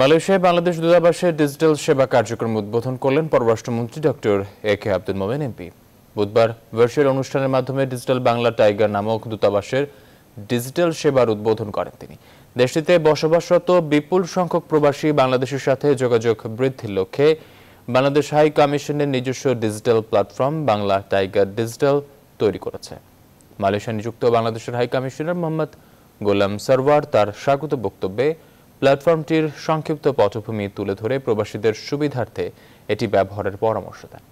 মালয়েশিয়ায় বাংলাদেশ দূতাবাসের ডিজিটাল সেবা কার্যক্রম উদ্বোধন করলেন পররাষ্ট্রমন্ত্রী doctor A K Abdul Momen MP বুধবার ভার্চুয়াল অনুষ্ঠানের মাধ্যমে ডিজিটাল বাংলা টাইগার নামক দূতাবাসের ডিজিটাল সেবার উদ্বোধন করেন তিনি দেশটিতে বসবাসরত বিপুল সংখ্যক প্রবাসী বাংলাদেশের সাথে যোগাযোগ বৃদ্ধির লক্ষ্যে বাংলাদেশ হাই কমিশনের নিজস্ব digital platform Bangla tiger digital তৈরি করেছে মালয়েশিয়া নিযুক্ত বাংলাদেশের হাই কমিশনার মোহাম্মদ গোলাম সরওয়ার তার স্বাগত বক্তব্যে প্ল্যাটফর্মটির সংক্ষিপ্ত পটভূমি তুলে ধরে প্রবাসীদের সুবিধার্থে এটি ব্যবহারের পরামর্শ দেন